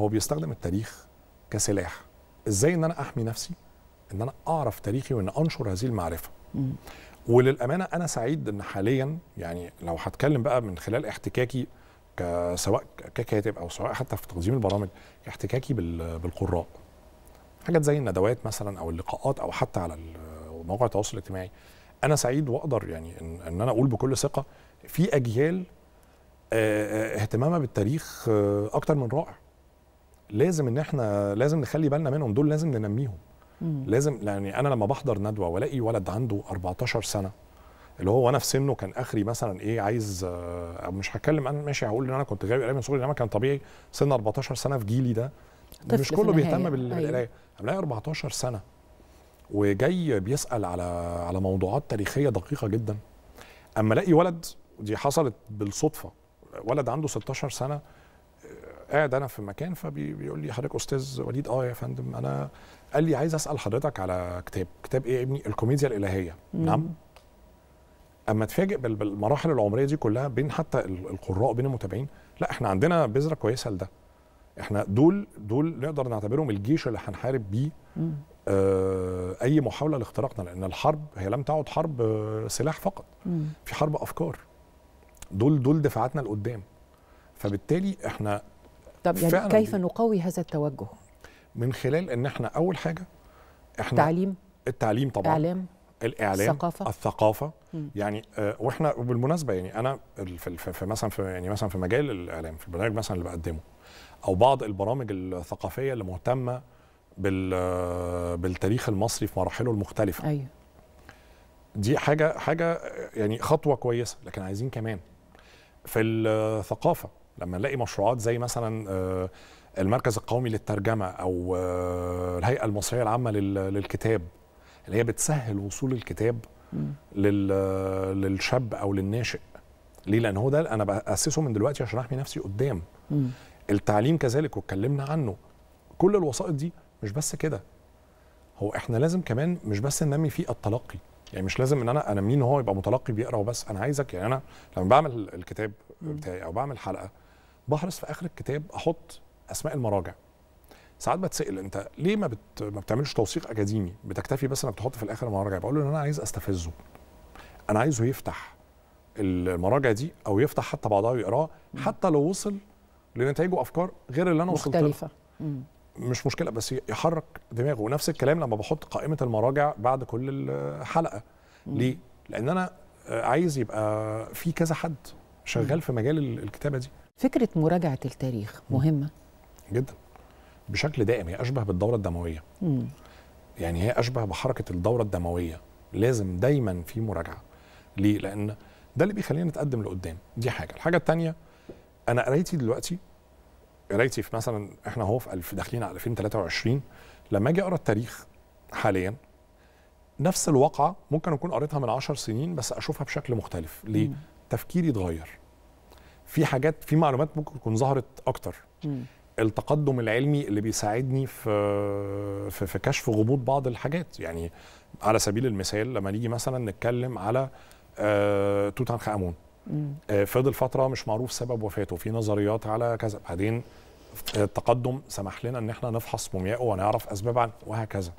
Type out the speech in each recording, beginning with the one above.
هو بيستخدم التاريخ كسلاح ازاي ان انا احمي نفسي ان انا اعرف تاريخي وان انشر هذه المعرفه وللامانه انا سعيد ان حاليا يعني لو هتكلم بقى من خلال احتكاكي سواء ككاتب او سواء حتى في تنظيم البرامج احتكاكي بالقراء حاجات زي الندوات مثلا او اللقاءات او حتى على مواقع التواصل الاجتماعي انا سعيد واقدر يعني ان, إن انا اقول بكل ثقه في اجيال اهتمامها بالتاريخ اكتر من رائع لازم ان احنا لازم نخلي بالنا منهم دول لازم ننميهم مم. لازم يعني انا لما بحضر ندوه والاقي ولد عنده 14 سنه اللي هو وانا في سنه كان اخري مثلا ايه عايز آه مش هتكلم انا ماشي هقول ان انا كنت غاوي قريب من صغري انما كان طبيعي سن 14 سنه في جيلي ده مش كله بيهتم أيوه. بالقرايه هنلاقي 14 سنه وجاي بيسال على على موضوعات تاريخيه دقيقه جدا اما الاقي ولد دي حصلت بالصدفه ولد عنده 16 سنه قاعد انا في مكان فبيقول لي حضرتك استاذ وليد اه يا فندم انا قال لي عايز اسال حضرتك على كتاب كتاب ايه يا ابني الكوميديا الالهيه مم. نعم اما تفاجئ بالمراحل العمريه دي كلها بين حتى القراء بين المتابعين لا احنا عندنا بذره كويسه لده احنا دول دول نقدر نعتبرهم الجيش اللي هنحارب بيه آه اي محاوله لاختراقنا لان الحرب هي لم تعد حرب آه، سلاح فقط مم. في حرب افكار دول دول دفاعاتنا لقدام فبالتالي احنا طب يعني فعلا كيف نقوي هذا التوجه؟ من خلال ان احنا اول حاجه احنا التعليم التعليم طبعا اعلام الاعلام الثقافه الثقافه م. يعني آه واحنا وبالمناسبه يعني انا في, في مثلا في يعني مثلا في مجال الاعلام في البرنامج مثلا اللي بقدمه او بعض البرامج الثقافيه اللي مهتمه بال آه، بالتاريخ المصري في مراحله المختلفه ايوه دي حاجه حاجه يعني خطوه كويسه لكن عايزين كمان في الثقافه لما نلاقي مشروعات زي مثلا آه، المركز القومي للترجمه او آه، الهيئه المصريه العامه للكتاب اللي هي بتسهل وصول الكتاب للشاب او للناشئ ليه لان هو ده انا باسسه من دلوقتي عشان احمي نفسي قدام التعليم كذلك واتكلمنا عنه كل الوسائط دي مش بس كده هو احنا لازم كمان مش بس ننمي فيه التلقي يعني مش لازم ان انا انا ان هو يبقى متلقي بيقرا وبس انا عايزك يعني انا لما بعمل الكتاب بتاعي او بعمل حلقه بحرص في اخر الكتاب احط اسماء المراجع ساعات بتسال انت ليه ما, بت... ما بتعملش توثيق اكاديمي بتكتفي بس انك تحط في الاخر المراجع بقول له ان انا عايز استفزه انا عايزه يفتح المراجع دي او يفتح حتى بعضها ويقراه حتى لو وصل لنتائج وافكار غير اللي انا وصلت مختلفه مش مشكله بس يحرك دماغه ونفس الكلام لما بحط قائمه المراجع بعد كل حلقه مم. ليه لان انا آه، عايز يبقى في كذا حد شغال في مجال الكتابه دي فكره مراجعه التاريخ مهمه جدا بشكل دائم هي اشبه بالدوره الدمويه مم. يعني هي اشبه بحركه الدوره الدمويه لازم دايما في مراجعه ليه لان ده اللي بيخلينا نتقدم لقدام دي حاجه الحاجه الثانيه انا قرايتي دلوقتي قرايتي في مثلا احنا اهو في الف داخلين على 2023 لما اجي اقرا التاريخ حاليا نفس الواقعه ممكن اكون قريتها من 10 سنين بس اشوفها بشكل مختلف ليه مم. تفكيري اتغير في حاجات في معلومات ممكن تكون ظهرت اكتر م. التقدم العلمي اللي بيساعدني في في, في كشف غموض بعض الحاجات يعني على سبيل المثال لما نيجي مثلا نتكلم على آه توت عنخ امون آه فضل فتره مش معروف سبب وفاته في نظريات على كذا بعدين آه، التقدم سمح لنا ان احنا نفحص موميائه ونعرف اسباب عنه وهكذا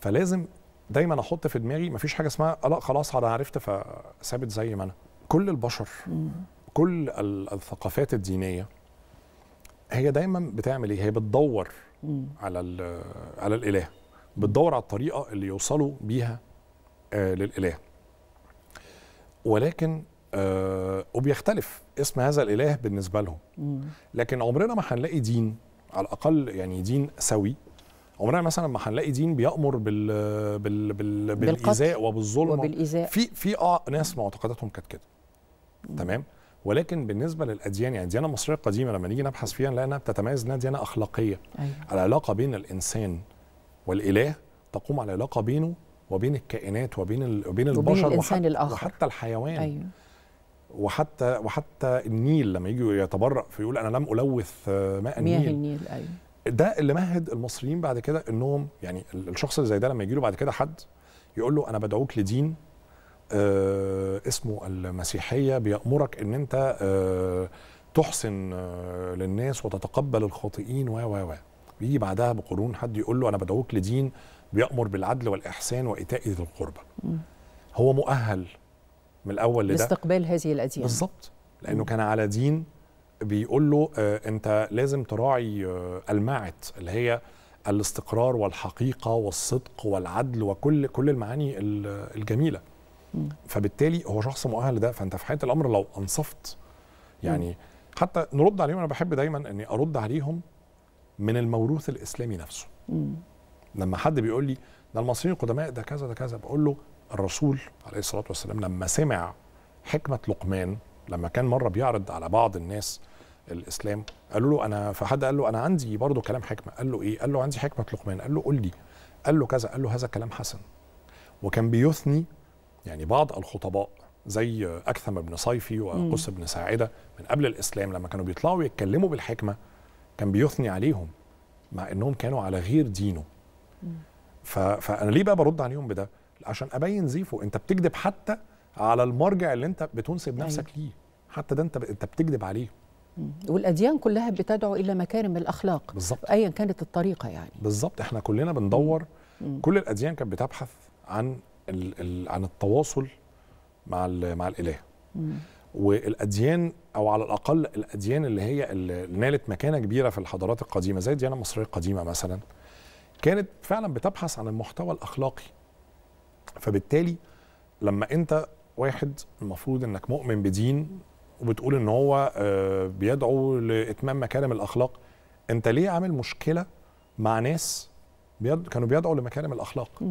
فلازم دايما احط في دماغي مفيش حاجه اسمها آه، لا خلاص انا عرفت فثابت زي ما انا كل البشر كل الثقافات الدينيه هي دايما بتعمل ايه هي بتدور على على الاله بتدور على الطريقه اللي يوصلوا بيها آه للاله ولكن آه وبيختلف اسم هذا الاله بالنسبه لهم لكن عمرنا ما هنلاقي دين على الاقل يعني دين سوي عمرنا مثلا ما هنلاقي دين بيامر بال بال بال بالايذاء وبالظلم وبالإزاء. في في اه ناس معتقداتهم كانت كده تمام ولكن بالنسبه للاديان يعني الديانه المصريه القديمه لما نيجي نبحث فيها نلاقي انها بتتميز انها ديانه اخلاقيه أيوة. العلاقه بين الانسان والاله تقوم على علاقه بينه وبين الكائنات وبين وبين البشر وبين الإنسان وحتى, الآخر. وحتى الحيوان أيوة. وحتى وحتى النيل لما يجي يتبرأ فيقول انا لم الوث آه، ماء النيل مياه النيل ايوه ده اللي مهد المصريين بعد كده انهم يعني الشخص اللي زي ده لما يجي له بعد كده حد يقول له انا بدعوك لدين آه، اسمه المسيحيه بيامرك ان انت آه، تحسن آه، للناس وتتقبل الخاطئين و و و بيجي بعدها بقرون حد يقول له انا بدعوك لدين بيامر بالعدل والاحسان وايتاء ذي القربى هو مؤهل من الاول لده لاستقبال هذه الاديان بالظبط لانه كان على دين بيقول له آه انت لازم تراعي آه اللي هي الاستقرار والحقيقه والصدق والعدل وكل كل المعاني الجميله فبالتالي هو شخص مؤهل لده فانت في حقيقه الامر لو انصفت يعني حتى نرد عليهم انا بحب دايما اني ارد عليهم من الموروث الاسلامي نفسه لما حد بيقول لي ده المصريين القدماء ده كذا ده كذا بقول له الرسول عليه الصلاه والسلام لما سمع حكمه لقمان لما كان مره بيعرض على بعض الناس الاسلام قالوا له انا فحد قال له انا عندي برضه كلام حكمه قال له ايه قال له عندي حكمه لقمان قال له قول لي قال له كذا قال له هذا كلام حسن وكان بيثني يعني بعض الخطباء زي أكثم بن صيفي وقس بن ساعدة من قبل الإسلام لما كانوا بيطلعوا يتكلموا بالحكمة كان بيثني عليهم مع أنهم كانوا على غير دينه فأنا ليه بقى برد عليهم بده عشان أبين زيفه أنت بتكذب حتى على المرجع اللي أنت بتنسب أيوه. نفسك ليه حتى ده أنت أنت بتكذب عليه والاديان كلها بتدعو الى مكارم الاخلاق بالظبط ايا كانت الطريقه يعني بالظبط احنا كلنا بندور كل الاديان كانت بتبحث عن الـ الـ عن التواصل مع ال مع الاله والاديان او على الاقل الاديان اللي هي اللي نالت مكانه كبيره في الحضارات القديمه زي الديانه المصريه القديمه مثلا كانت فعلا بتبحث عن المحتوى الاخلاقي فبالتالي لما انت واحد المفروض انك مؤمن بدين وبتقول ان هو آه، بيدعو لاتمام مكارم الاخلاق انت ليه عامل مشكله مع ناس كانوا بيدعوا لمكارم الاخلاق